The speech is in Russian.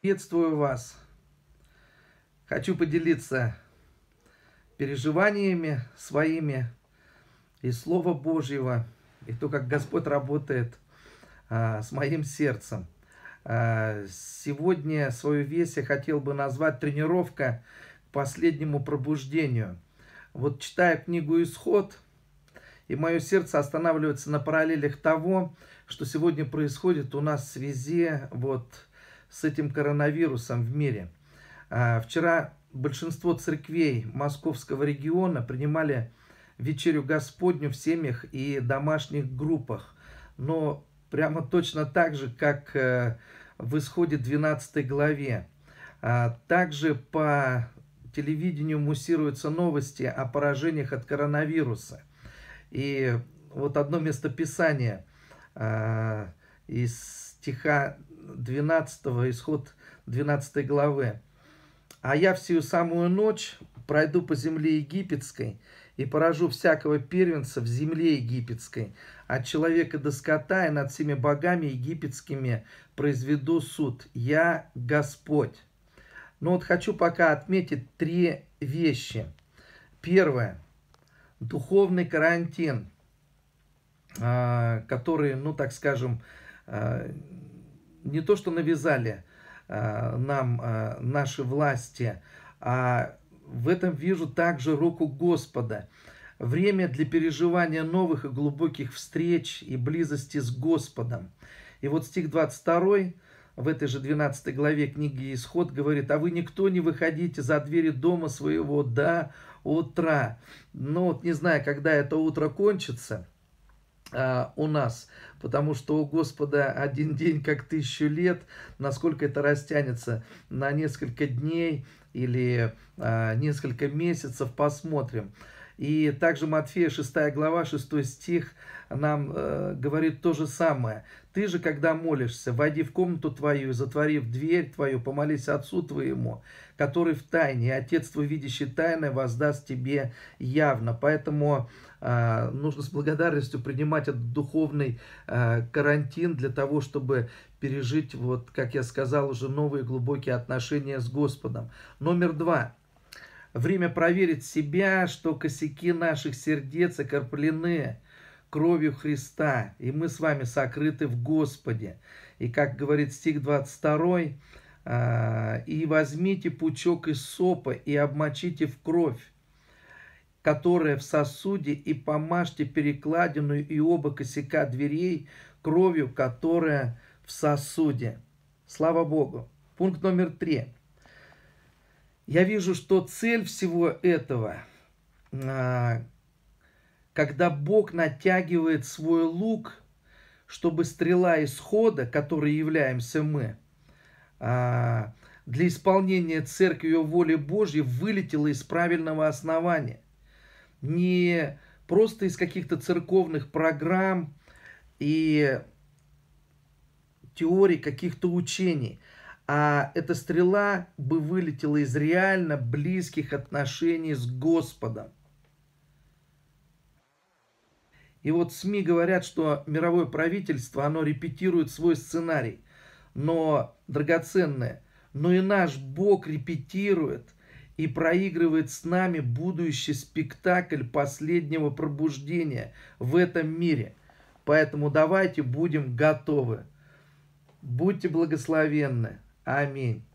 Приветствую вас. Хочу поделиться переживаниями своими и Слова Божьего, и то, как Господь работает а, с моим сердцем. А, сегодня свою весь я хотел бы назвать «Тренировка к последнему пробуждению». Вот читая книгу «Исход», и мое сердце останавливается на параллелях того, что сегодня происходит у нас в связи вот с с этим коронавирусом в мире. А, вчера большинство церквей московского региона принимали вечерю Господню в семьях и домашних группах. Но прямо точно так же, как э, в исходе 12 главе. А, также по телевидению муссируются новости о поражениях от коронавируса. И вот одно местописание а, из стиха 12, исход 12 главы. «А я всю самую ночь пройду по земле египетской и поражу всякого первенца в земле египетской, от человека до скота и над всеми богами египетскими произведу суд. Я Господь». Но вот хочу пока отметить три вещи. Первое. Духовный карантин, а, который, ну так скажем, а, не то что навязали э, нам э, наши власти, а в этом вижу также руку Господа. Время для переживания новых и глубоких встреч и близости с Господом. И вот стих 22 в этой же 12 главе книги «Исход» говорит, «А вы никто не выходите за двери дома своего до утра». Но вот не знаю, когда это утро кончится – а, у нас, потому что у Господа один день как тысячу лет, насколько это растянется на несколько дней или а, несколько месяцев, посмотрим. И также Матфея 6 глава, 6 стих нам э, говорит то же самое. «Ты же, когда молишься, войди в комнату твою затворив дверь твою, помолись Отцу твоему, который в тайне, и Отец твой, видящий тайное, воздаст тебе явно». Поэтому э, нужно с благодарностью принимать этот духовный э, карантин для того, чтобы пережить, вот, как я сказал, уже новые глубокие отношения с Господом. Номер два – Время проверить себя, что косяки наших сердец окорплены кровью Христа, и мы с вами сокрыты в Господе. И как говорит стих 22, а, «И возьмите пучок из сопа и обмочите в кровь, которая в сосуде, и помажьте перекладину и оба косяка дверей кровью, которая в сосуде». Слава Богу. Пункт номер три я вижу, что цель всего этого, а, когда Бог натягивает свой лук, чтобы стрела исхода, которой являемся мы, а, для исполнения церкви ее воли Божьей вылетела из правильного основания. Не просто из каких-то церковных программ и теорий, каких-то учений – а эта стрела бы вылетела из реально близких отношений с Господом. И вот СМИ говорят, что мировое правительство, оно репетирует свой сценарий, но драгоценное, но и наш Бог репетирует и проигрывает с нами будущий спектакль последнего пробуждения в этом мире. Поэтому давайте будем готовы. Будьте благословенны. I mean,